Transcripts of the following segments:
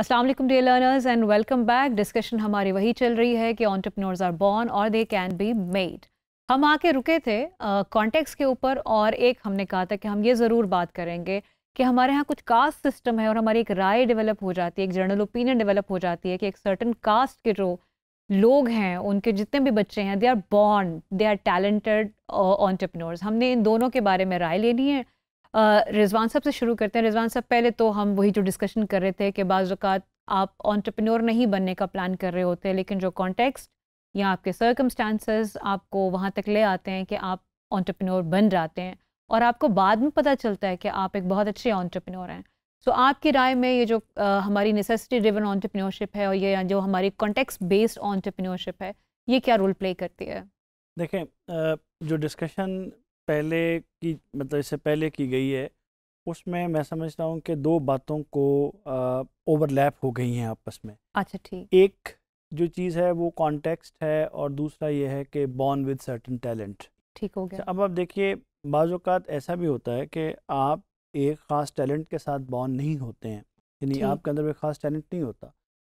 Aslam dear learners and welcome back discussion हमारी वही चल रही है कि ऑन्टरप्रनोर्स आर बॉर्न और दे कैन बी मेड हम आके रुके थे कॉन्टेक्स uh, के ऊपर और एक हमने कहा था कि हम ये ज़रूर बात करेंगे कि हमारे यहाँ कुछ कास्ट सिस्टम है और हमारी एक राय डेवलप हो जाती है एक जर्नल ओपिनियन डेवलप हो जाती है कि एक सर्टन कास्ट के जो लोग हैं उनके जितने भी बच्चे हैं they are born they are talented entrepreneurs हमने इन दोनों के बारे में राय लेनी है रिजवान साहब से शुरू करते हैं रिजवान साहब पहले तो हम वही जो डिस्कशन कर रहे थे कि बाज़ात आप ऑन्टरप्रनोर नहीं बनने का प्लान कर रहे होते लेकिन जो कॉन्टेक्स्ट या आपके सर्कमस्टांसेस आपको वहाँ तक ले आते हैं कि आप ऑन्टरप्रनोर बन जाते हैं और आपको बाद में पता चलता है कि आप एक बहुत अच्छे ऑन्टरप्रनोर हैं सो so, आपकी राय में ये जो आ, हमारी नेसेसिटी ड्रिवन ऑन्टरप्रनोरशिप है और ये जो हमारी कॉन्टेक्स बेस्ड ऑन्टरप्रनोरशिप है ये क्या रोल प्ले करती है देखें जो डिस्कशन पहले की मतलब इससे पहले की गई है उसमें मैं समझता हूँ कि दो बातों को ओवरलैप हो गई हैं आपस में अच्छा ठीक एक जो चीज़ है वो कॉन्टेक्स्ट है और दूसरा ये है कि बॉर्न विद सर्टन टैलेंट ठीक हो गया अच्छा, अब आप देखिए बाज़ात ऐसा भी होता है कि आप एक ख़ास टैलेंट के साथ बॉर्न नहीं होते हैं यानी आपके अंदर कोई ख़ास टैलेंट नहीं होता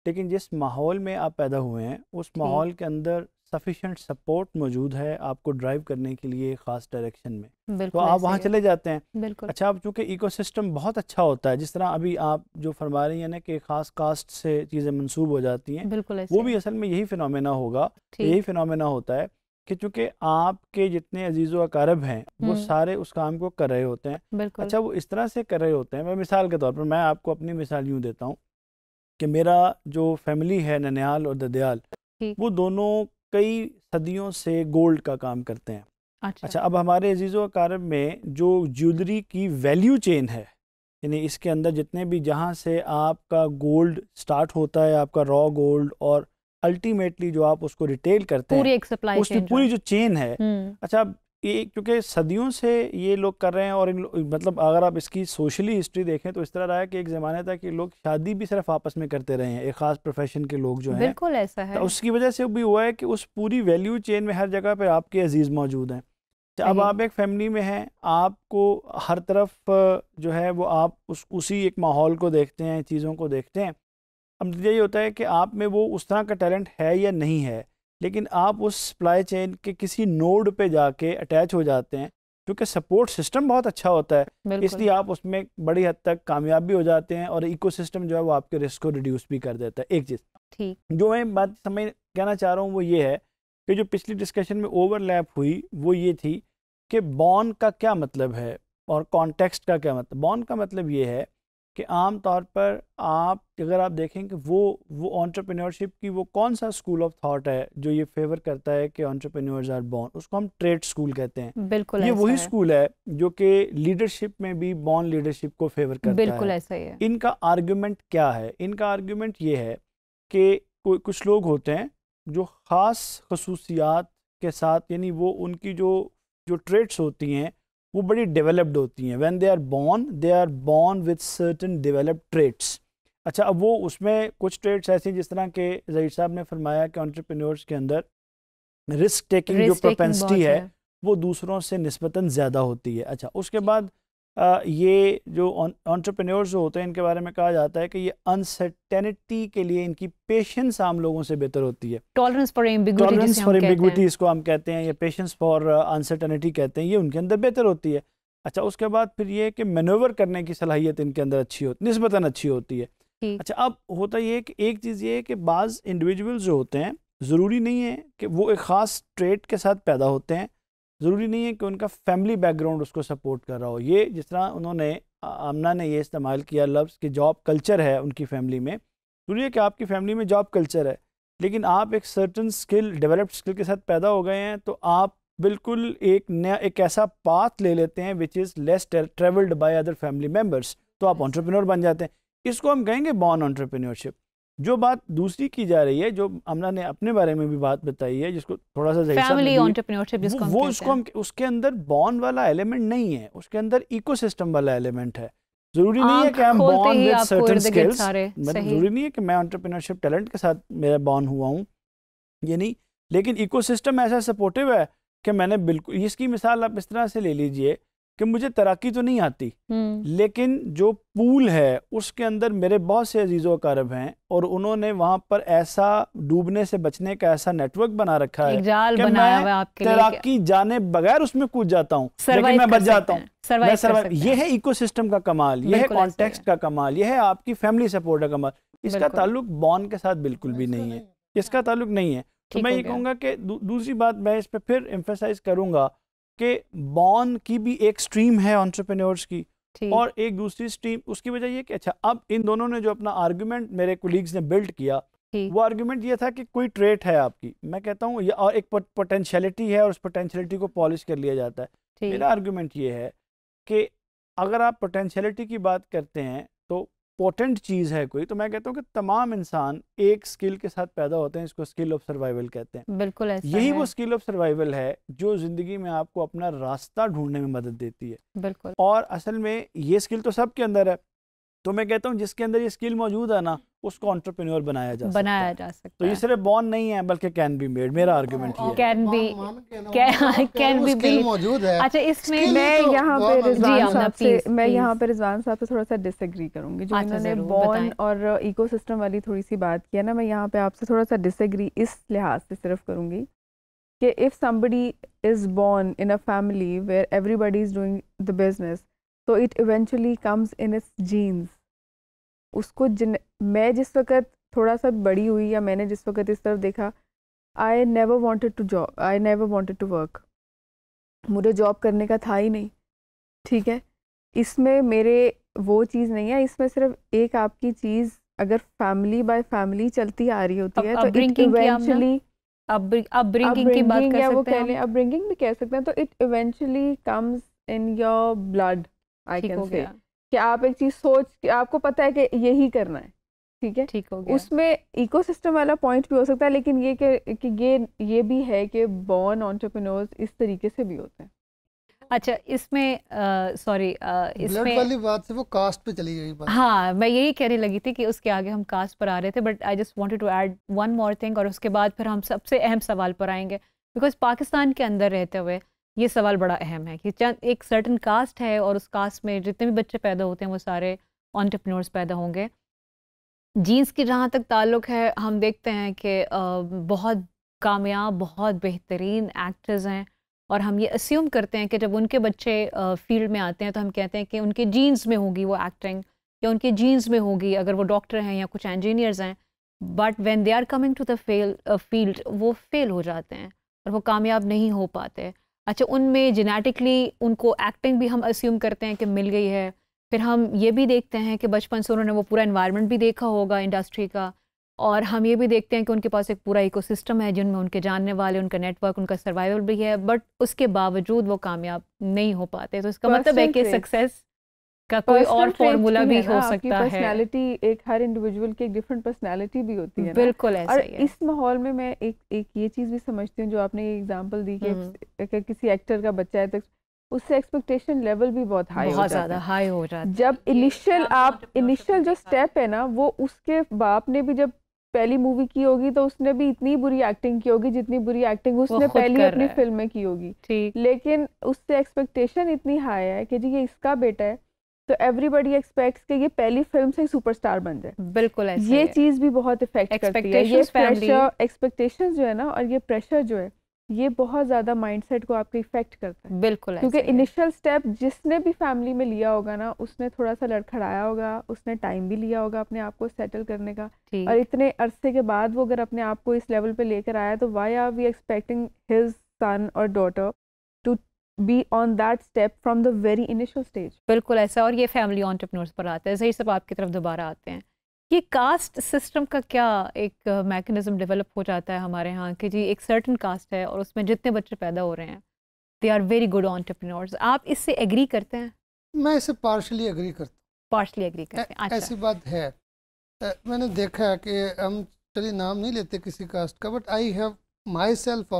लेकिन जिस माहौल में आप पैदा हुए हैं उस माहौल के अंदर सफिशेंट सपोर्ट मौजूद है आपको ड्राइव करने के लिए ख़ास डायरेक्शन में तो आप वहाँ चले जाते हैं अच्छा आप चूँकि इकोसिस्टम बहुत अच्छा होता है जिस तरह अभी आप जो फरमा रही हैं ना कि ख़ास कास्ट से चीज़ें मनसूब हो जाती हैं वो भी असल में यही फिनोमेना होगा यही फिनोमेना होता है कि चूंकि आपके जितने अजीज़ वकारब हैं वो हम्म। सारे उस काम को कर रहे होते हैं अच्छा वो इस तरह से कर रहे होते हैं मैं मिसाल के तौर पर मैं आपको अपनी मिसाल यूँ देता हूँ कि मेरा जो फैमिली है ननियाल और ददयाल वो दोनों कई सदियों से गोल्ड का काम करते हैं अच्छा अच्छा अब हमारे अजीज़ कारब में जो ज्वेलरी की वैल्यू चेन है यानी इसके अंदर जितने भी जहाँ से आपका गोल्ड स्टार्ट होता है आपका रॉ गोल्ड और अल्टीमेटली जो आप उसको रिटेल करते पूरी हैं उसकी पूरी जो चेन है हम्म। अच्छा ये क्योंकि सदियों से ये लोग कर रहे हैं और इन मतलब अगर आप इसकी सोशली हिस्ट्री देखें तो इस तरह रहा है कि एक ज़माना था कि लोग शादी भी सिर्फ आपस में करते रहे हैं एक ख़ास प्रोफेशन के लोग जो हैं बिल्कुल ऐसा तो है तो उसकी वजह से भी हुआ है कि उस पूरी वैल्यू चेन में हर जगह पर आपके अजीज़ मौजूद हैं तो अब आप एक फैमिली में हैं आपको हर तरफ जो है वो आप उस उसी एक माहौल को देखते हैं चीज़ों को देखते हैं अब नतीजा ये होता है कि आप में वो उस तरह का टैलेंट है या नहीं है लेकिन आप उस सप्लाई चेन के किसी नोड पे जाके अटैच हो जाते हैं क्योंकि सपोर्ट सिस्टम बहुत अच्छा होता है इसलिए आप उसमें बड़ी हद तक कामयाब भी हो जाते हैं और इकोसिस्टम जो है वो आपके रिस्क को रिड्यूस भी कर देता है एक चीज़ ठीक जो मैं बात समझ कहना चाह रहा हूँ वो ये है कि जो पिछली डिस्कशन में ओवरलैप हुई वो ये थी कि बॉन्ड का क्या मतलब है और कॉन्टेक्स्ट का क्या मतलब बॉन्ड का मतलब ये है कि आम तौर पर आप अगर आप देखें कि वो वो ऑन्टरप्रेन्योरशिप की वो कौन सा स्कूल ऑफ थॉट है जो ये फेवर करता है कि ऑन्टरप्रेन्योर्स आर बॉर्न उसको हम ट्रेड स्कूल कहते हैं बिल्कुल ये वही स्कूल है जो कि लीडरशिप में भी बॉर्न लीडरशिप को फेवर करता बिल्कुल है ऐसा ही है इनका आर्ग्यूमेंट क्या है इनका आर्ग्यूमेंट ये है कि कुछ लोग होते हैं जो ख़ास खसूसियात के साथ यानी वो उनकी जो जो ट्रेड्स होती हैं वो बड़ी डेवलप्ड होती हैं when they are born they are born with certain developed traits अच्छा अब वो उसमें कुछ ट्रेड्स हैं जिस तरह के जही साहब ने फरमाया कि ऑन्टरप्रेन्योर्स के अंदर रिस्क टेकिंग जो प्रोपेंसिटी है, है वो दूसरों से नस्बता ज़्यादा होती है अच्छा उसके बाद ये जो ऑन्टरप्रेन्योर जो होते हैं इनके बारे में कहा जाता है कि ये अनसर्टेनिटी के लिए इनकी पेशेंस आम लोगों से बेहतर होती है tolerance for tolerance for ambiguity इसको हम कहते हैं या पेशेंस फॉर अनसर्टेनिटी कहते हैं ये उनके अंदर बेहतर होती है अच्छा उसके बाद फिर ये कि मेनोवर करने की सलाहियत इनके अंदर अच्छी होती नस्बता अच्छी होती है अच्छा अब होता ये कि एक चीज़ ये है कि बाज़ इंडिविजुअल जो होते हैं ज़रूरी नहीं है कि वो एक ख़ास ट्रेट के साथ पैदा होते हैं ज़रूरी नहीं है कि उनका फैमिली बैकग्राउंड उसको सपोर्ट कर रहा हो ये जिस तरह उन्होंने आमना ने ये इस्तेमाल किया लफ्ज़ कि जॉब कल्चर है उनकी फैमिली में ज़रूरी है कि आपकी फैमिली में जॉब कल्चर है लेकिन आप एक सर्टन स्किल डेवलप्ड स्किल के साथ पैदा हो गए हैं तो आप बिल्कुल एक नया एक ऐसा पाथ ले लेते हैं which is less travelled by other family members तो आप ऑन्टरप्रेन्योर बन जाते हैं इसको हम कहेंगे बॉर्न ऑन्टरप्रेन्योरशिप जो बात दूसरी की जा रही है जो अमना ने अपने बारे में भी बात बताई है जिसको थोड़ा सा फैमिली जिसको वो उसको हम उसके अंदर बॉन वाला एलिमेंट नहीं है उसके अंदर इकोसिस्टम वाला एलिमेंट है जरूरी नहीं है कि हम बॉन विद सर्टेन स्किल्स मतलब जरूरी नहीं है कि मैं ऑन्टरप्रीनरशिप टैलेंट के साथ मेरा बॉन हुआ हूँ ये नहीं लेकिन सिस्टम ऐसा सपोर्टिव है कि मैंने बिल्कुल इसकी मिसाल आप इस तरह से ले लीजिए कि मुझे तैराकी तो नहीं आती हम्म। लेकिन जो पूल है उसके अंदर मेरे बहुत से अजीज़ों अरब हैं और उन्होंने वहां पर ऐसा डूबने से बचने का ऐसा नेटवर्क बना रखा है कि मैं तैराकी जाने बगैर उसमें कूद जाता हूँ मैं बच जाता हूँ यह है सिस्टम का कमाल यह है कॉन्टेक्स्ट का कमाल यह है आपकी फैमिली सपोर्ट का कमाल इसका ताल्लुक बॉन के साथ बिल्कुल भी नहीं है इसका ताल्लुक नहीं है तो मैं ये कहूंगा कि दूसरी बात मैं इस पर फिर एम्फेसाइज करूंगा कि बॉन की भी एक स्ट्रीम है ऑन्टरप्रेन्योर्स की और एक दूसरी स्ट्रीम उसकी वजह ये कि अच्छा अब इन दोनों ने जो अपना आर्ग्यूमेंट मेरे कोलीग्स ने बिल्ड किया वो आर्ग्यूमेंट ये था कि कोई ट्रेट है आपकी मैं कहता हूँ और एक पोटेंशियलिटी है और उस पोटेंशियलिटी को पॉलिश कर लिया जाता है मेरा आर्ग्यूमेंट ये है कि अगर आप पोटेंशियलिटी की बात करते हैं तो इम्पॉर्टेंट चीज़ है कोई तो मैं कहता हूँ कि तमाम इंसान एक स्किल के साथ पैदा होते हैं इसको स्किल ऑफ सर्वाइवल कहते हैं बिल्कुल ऐसा यही है। वो स्किल ऑफ सर्वाइवल है जो ज़िंदगी में आपको अपना रास्ता ढूंढने में मदद देती है बिल्कुल और असल में ये स्किल तो सबके अंदर है तो मैं कहता हूँ जिसके अंदर ये स्किल मौजूद है ना उसको ऑन्टरप्रेन्योर बनाया जा बनाया जा सकता है तो ये सिर्फ बॉन नहीं है बल्कि कैन बी मेड मेरा आर्ग्यूमेंट ये कैन बी कैन बी मौजूद है अच्छा इसमें तो मैं यहाँ पे रिजवान साहब से मैं यहाँ पे रिजवान साहब से थोड़ा सा डिसएग्री करूंगी जो अच्छा, इन्होंने बॉन और इकोसिस्टम वाली थोड़ी सी बात किया ना मैं यहाँ पे आपसे थोड़ा सा डिसएग्री इस लिहाज से सिर्फ करूंगी कि if somebody is born in a family where everybody is doing the business तो it eventually comes in its genes उसको जिन मैं जिस वक्त थोड़ा सा बड़ी हुई या मैंने जिस वक्त इस तरफ देखा I never wanted to job I never wanted to work मुझे जॉब करने का था ही नहीं ठीक है इसमें मेरे वो चीज़ नहीं है इसमें सिर्फ एक आपकी चीज़ अगर फैमिली बाय फैमिली चलती आ रही होती अब, है तो इट इवेंचुअली अपब्रिंगिंग की बात कर सकते हैं अपब्रिंगिंग भी कह सकते हैं तो it eventually comes in your blood I can say कि आप एक चीज सोच कि आपको पता है कि यही करना है ठीक है ठीक हो गया उसमें इकोसिस्टम वाला पॉइंट भी हो सकता है लेकिन ये कि, ये ये भी है कि बॉर्न ऑन्टरप्रिनोर्स इस तरीके से भी होते हैं अच्छा इसमें सॉरी इसमें वाली बात से वो कास्ट पे चली गई बात हाँ मैं यही कहने लगी थी कि उसके आगे हम कास्ट पर आ रहे थे but I just wanted to add one more thing और उसके बाद फिर हम सबसे अहम सवाल पर आएंगे बिकॉज पाकिस्तान के अंदर रहते हुए ये सवाल बड़ा अहम है कि चंद एक सर्टन कास्ट है और उस कास्ट में जितने भी बच्चे पैदा होते हैं वो सारे ऑन्टरप्रनोर्स पैदा होंगे जीन्स की जहाँ तक ताल्लुक है हम देखते हैं कि बहुत कामयाब बहुत बेहतरीन एक्टर्स हैं और हम ये अस्यूम करते हैं कि जब उनके बच्चे फील्ड में आते हैं तो हम कहते हैं कि उनके जीन्स में होगी वो एक्टिंग या उनके जीन्स में होगी अगर वो डॉक्टर हैं या कुछ इंजीनियर्स हैं but when they are coming to the fail field वो फेल हो जाते हैं और वो कामयाब नहीं हो पाते अच्छा उनमें जेनेटिकली उनको एक्टिंग भी हम अस्यूम करते हैं कि मिल गई है फिर हम ये भी देखते हैं कि बचपन से उन्होंने वो पूरा इन्वायरमेंट भी देखा होगा इंडस्ट्री का और हम ये भी देखते हैं कि उनके पास एक पूरा इकोसिस्टम है जिनमें उनके जानने वाले उनका नेटवर्क उनका सर्वाइवल भी है बट उसके बावजूद वो कामयाब नहीं हो पाते तो इसका मतलब है कि सक्सेस का कोई और फॉर्मूला भी हो सकता है पर्सनालिटी एक हर इंडिविजुअल की एक डिफरेंट पर्सनालिटी भी होती है बिल्कुल ऐसा और है। इस माहौल में मैं एक एक ये चीज भी समझती हूँ जो आपने ये एग्जांपल दी कि अगर हम्म। किसी एक्टर का बच्चा है तो उससे एक्सपेक्टेशन लेवल भी बहुत हाई बहुत ज्यादा हाई हो जाता है जब इनिशियल आप इनिशियल जो स्टेप हाँ। है ना वो उसके बाप ने भी जब पहली मूवी की होगी तो उसने भी इतनी बुरी एक्टिंग की होगी जितनी बुरी एक्टिंग उसने पहली अपनी फिल्म में की होगी लेकिन उससे एक्सपेक्टेशन इतनी हाई है कि जी ये इसका बेटा है तो एवरीबडी एक्सपेक्ट्स कि ये पहली फिल्म से सुपरस्टार बन जाए बिल्कुल ऐसा ये चीज भी बहुत इफेक्ट करती है ये प्रेशर एक्सपेक्टेशंस जो है ना और ये प्रेशर जो है ये बहुत ज्यादा माइंडसेट को आपके इफेक्ट करता है बिल्कुल क्योंकि इनिशियल स्टेप जिसने भी फैमिली में लिया होगा ना उसने थोड़ा सा लड़खड़ाया होगा उसने टाइम भी लिया होगा अपने आप को सेटल करने का और इतने अरसे के बाद वो अगर अपने आप को इस लेवल पे लेकर आया तो why are we expecting his son और daughter be on that step from the very initial stage बिल्कुल ऐसा और ये फैमिली ऑन्टरप्रनोर्स पर आता है सही सब आपकी तरफ दोबारा आते हैं ये कास्ट सिस्टम का क्या एक मैकेनिज़्म uh, डेवलप हो जाता है हमारे यहाँ कि जी एक सर्टन कास्ट है और उसमें जितने बच्चे पैदा हो रहे हैं they are very good entrepreneurs आप इससे एग्री करते हैं मैं इसे पार्शली एग्री करता हूँ पार्शली एग्री करते हैं अच्छा। ऐसी बात है मैंने देखा कि हम चलिए नाम नहीं लेते किसी कास्ट का but I have myself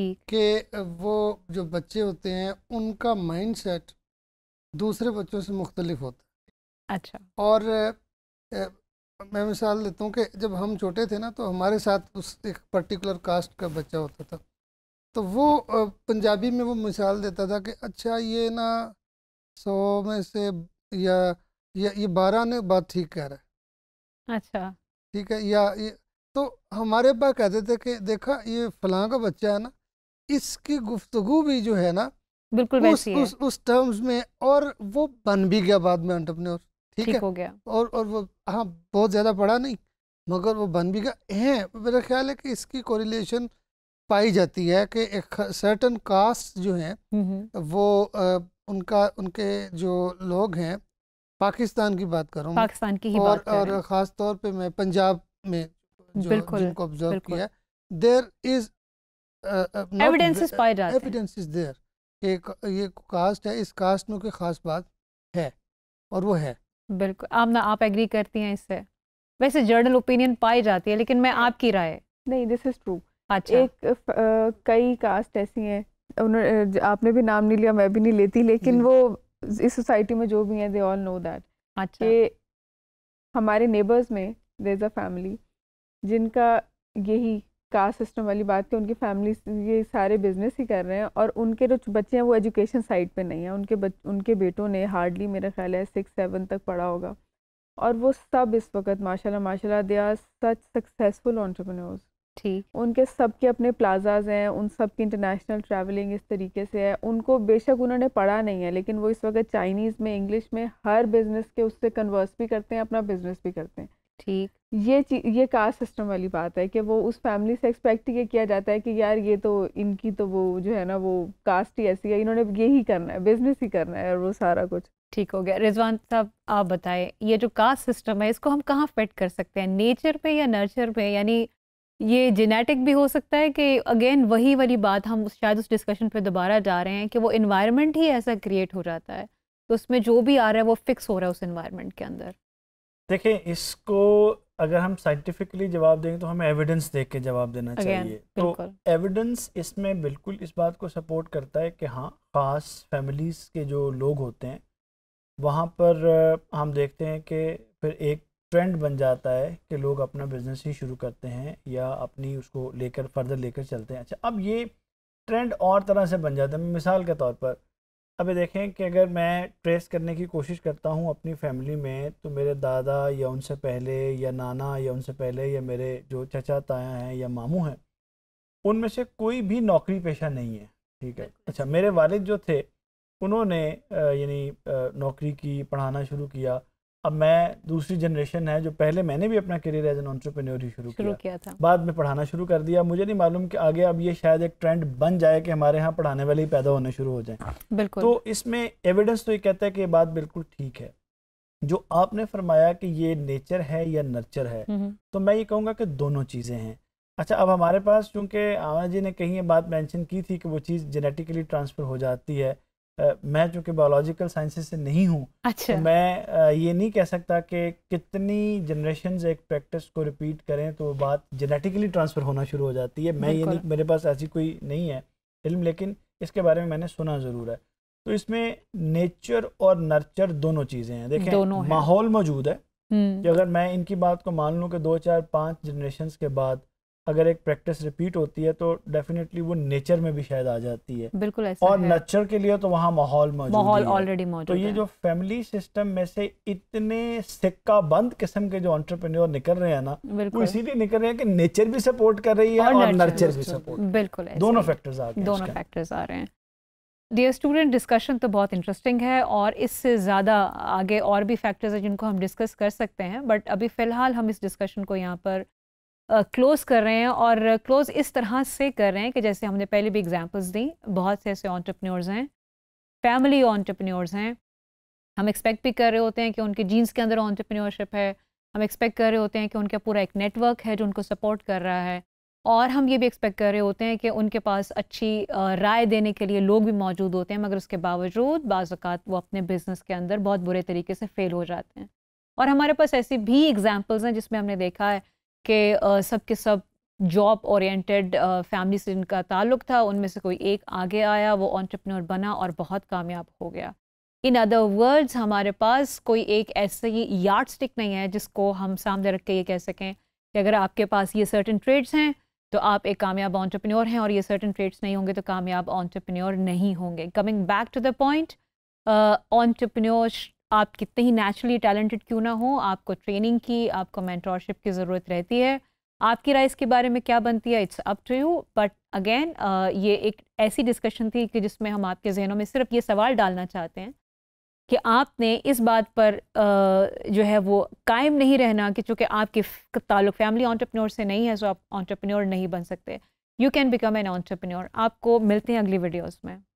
कि वो जो बच्चे होते हैं उनका माइंड सेट दूसरे बच्चों से मुख्तलिफ होता है अच्छा और ए, मैं मिसाल देता हूँ कि जब हम छोटे थे ना तो हमारे साथ उस एक पर्टिकुलर कास्ट का बच्चा होता था तो वो पंजाबी में वो मिसाल देता था कि अच्छा ये ना सौ में से या या ये बारह ने बात ठीक कह रहा है अच्छा ठीक है या ये तो हमारे पास कहते थे कि देखा ये फलां का बच्चा है ना इसकी गुफ्तगु भी जो है ना बिल्कुल उस, उस, उस टर्म्स में और वो बन भी गया बाद में अंटरप्रेन्योर ठीक है हो गया और और वो हाँ बहुत ज़्यादा पढ़ा नहीं मगर वो बन भी गया है मेरा ख्याल है कि इसकी कोरिलेशन पाई जाती है कि एक सर्टन कास्ट जो है वो आ, उनका उनके जो लोग हैं पाकिस्तान की बात करूँ पाकिस्तान की ही और, बात और ख़ास तौर पे मैं पंजाब में जो, जिनको ऑब्जर्व किया there is evidence uh, uh, पाए जाते एविडेंस इज देयर एक ये कास्ट है इस कास्ट में कोई खास बात है और वो है बिल्कुल आप ना आप एग्री करती हैं इससे वैसे जर्नल ओपिनियन पाई जाती है लेकिन मैं आपकी राय नहीं दिस इज ट्रू अच्छा एक आ, uh, कई कास्ट ऐसी हैं उन्होंने आपने भी नाम नहीं लिया मैं भी नहीं लेती लेकिन वो इस सोसाइटी में जो भी हैं दे ऑल नो दैट अच्छा हमारे नेबर्स में देर इज़ अ फैमिली जिनका यही कास्ट सिस्टम वाली बात की उनकी फैमिली ये सारे बिजनेस ही कर रहे हैं और उनके जो बच्चे हैं वो एजुकेशन साइड पे नहीं है उनके बच, उनके बेटों ने हार्डली मेरा ख्याल है सिक्स सेवन तक पढ़ा होगा और वो सब इस वक्त माशाल्लाह माशाल्लाह they are such successful entrepreneurs ठीक उनके सबके अपने प्लाजाज हैं उन सब की इंटरनेशनल ट्रैवलिंग इस तरीके से है उनको बेशक उन्होंने पढ़ा नहीं है लेकिन वो इस वक्त चाइनीज़ में इंग्लिश में हर बिज़नेस के उससे कन्वर्स भी करते हैं अपना बिज़नेस भी करते हैं ठीक ये ये कास्ट सिस्टम वाली बात है कि वो उस फैमिली से एक्सपेक्ट ये किया जाता है कि यार ये तो इनकी तो वो जो है ना वो कास्ट ही ऐसी है इन्होंने यही करना है बिजनेस ही करना है और वो सारा कुछ ठीक हो गया रिजवान साहब आप बताए ये जो कास्ट सिस्टम है इसको हम कहाँ फिट कर सकते हैं नेचर पे या नर्चर पे यानी ये जेनेटिक भी हो सकता है कि अगेन वही वाली बात हम शायद उस डिस्कशन पे दोबारा जा रहे हैं कि वो इन्वायरमेंट ही ऐसा क्रिएट हो जाता है तो उसमें जो भी आ रहा है वो फिक्स हो रहा है उस इन्वायरमेंट के अंदर देखें इसको अगर हम साइंटिफिकली जवाब देंगे तो हमें एविडेंस देख के जवाब देना Again, चाहिए तो एविडेंस इसमें बिल्कुल इस बात को सपोर्ट करता है कि हाँ ख़ास फैमिलीज़ के जो लोग होते हैं वहाँ पर हम देखते हैं कि फिर एक ट्रेंड बन जाता है कि लोग अपना बिज़नेस ही शुरू करते हैं या अपनी उसको लेकर फर्दर लेकर चलते हैं अच्छा अब ये ट्रेंड और तरह से बन जाता है मिसाल के तौर पर अब देखें कि अगर मैं ट्रेस करने की कोशिश करता हूँ अपनी फैमिली में तो मेरे दादा या उनसे पहले या नाना या उनसे पहले या मेरे जो चचा ताया हैं या मामू हैं उनमें से कोई भी नौकरी पेशा नहीं है ठीक है अच्छा मेरे वालिद जो थे उन्होंने यानी नौकरी की पढ़ाना शुरू किया अब मैं दूसरी जनरेशन है जो पहले मैंने भी अपना करियर एज एन ऑन्टरप्रेन्योर ही शुरू किया, किया था बाद में पढ़ाना शुरू कर दिया मुझे नहीं मालूम कि आगे अब ये शायद एक ट्रेंड बन जाए कि हमारे यहाँ पढ़ाने वाले ही पैदा होने शुरू हो जाए बिल्कुल तो इसमें एविडेंस तो ये कहता है कि ये बात बिल्कुल ठीक है जो आपने फरमाया कि ये नेचर है या नर्चर है तो मैं ये कहूँगा कि दोनों चीज़ें हैं अच्छा अब हमारे पास चूंकि आमा जी ने कहीं ये बात मैंशन की थी कि वो चीज़ जेनेटिकली ट्रांसफ़र हो जाती है मैं चूंकि बायोलॉजिकल साइंसेस से नहीं हूँ अच्छा। तो मैं ये नहीं कह सकता कि कितनी जनरेशन एक प्रैक्टिस को रिपीट करें तो बात जेनेटिकली ट्रांसफ़र होना शुरू हो जाती है मैं ये नहीं मेरे पास ऐसी कोई नहीं है फिल्म लेकिन इसके बारे में मैंने सुना ज़रूर है तो इसमें नेचर और नर्चर दोनों चीज़ें हैं देखें माहौल मौजूद है हम्म। कि अगर मैं इनकी बात को मान लूँ कि दो चार पाँच जनरेशन के बाद अगर एक प्रैक्टिस रिपीट होती है तो डेफिनेटली वो नेचर में भी शायद आ जाती है बिल्कुल ऐसा और नेचर के लिए तो वहाँ माहौल मौजूद माहौल ऑलरेडी मौजूद तो ये जो फैमिली सिस्टम में से इतने सिक्का बंद किस्म के जो ऑन्टरप्रेन्योर निकल रहे हैं ना वो इसीलिए निकल रहे हैं कि नेचर भी सपोर्ट कर रही है और नर्चर भी सपोर्ट बिल्कुल दोनों फैक्टर्स आ रहे हैं दोनों फैक्टर्स आ रहे हैं डियर स्टूडेंट डिस्कशन तो बहुत इंटरेस्टिंग है और इससे ज़्यादा आगे और भी फैक्टर्स हैं जिनको हम डिस्कस कर सकते हैं बट अभी फ़िलहाल हम इस डिस्कशन को यहाँ पर क्लोज़ कर रहे हैं और क्लोज़ इस तरह से कर रहे हैं कि जैसे हमने पहले भी एग्जांपल्स दी बहुत से ऐसे ऑन्टरप्रनोर्स हैं फैमिली ऑन्टरप्रनोर्स हैं हम एक्सपेक्ट भी कर रहे होते हैं कि उनके जीन्स के अंदर ऑन्टरप्रनोरशिप है हम एक्सपेक्ट कर रहे होते हैं कि उनका पूरा एक नेटवर्क है जो उनको सपोर्ट कर रहा है और हम ये भी एक्सपेक्ट कर रहे होते हैं कि उनके पास अच्छी राय देने के लिए लोग भी मौजूद होते हैं मगर उसके बावजूद बाज़ात वो अपने बिज़नेस के अंदर बहुत बुरे तरीके से फ़ेल हो जाते हैं और हमारे पास ऐसी भी एग्जाम्पल्स हैं जिसमें हमने देखा है के सब के सब जॉब ओरिएंटेड फैमिली से जिनका ताल्लुक था उनमें से कोई एक आगे आया वो ऑन्टरप्रनोर बना और बहुत कामयाब हो गया इन अदर वर्ड्स हमारे पास कोई एक ही यार्ड स्टिक नहीं है जिसको हम सामने रख के ये कह सकें कि अगर आपके पास ये सर्टन ट्रेड्स हैं तो आप एक कामयाब ऑन्टरप्रनोर हैं और ये सर्टन ट्रेड्स नहीं होंगे तो कामयाब ऑन्टरप्रनोर नहीं होंगे coming back to the point entrepreneur आप कितने ही नेचुरली टैलेंटेड क्यों ना हो आपको ट्रेनिंग की आपको मैंटोरशिप की ज़रूरत रहती है आपकी राय इसके बारे में क्या बनती है it's up to you but again ये एक ऐसी डिस्कशन थी कि जिसमें हम आपके जहनों में सिर्फ ये सवाल डालना चाहते हैं कि आपने इस बात पर uh, जो है वो कायम नहीं रहना कि चूँकि आपके ताल्लुक फैमिली ऑन्टरप्रनोर से नहीं है सो आप ऑन्टरप्रनोर नहीं बन सकते you can become an entrepreneur आपको मिलते हैं अगली वीडियोज़ में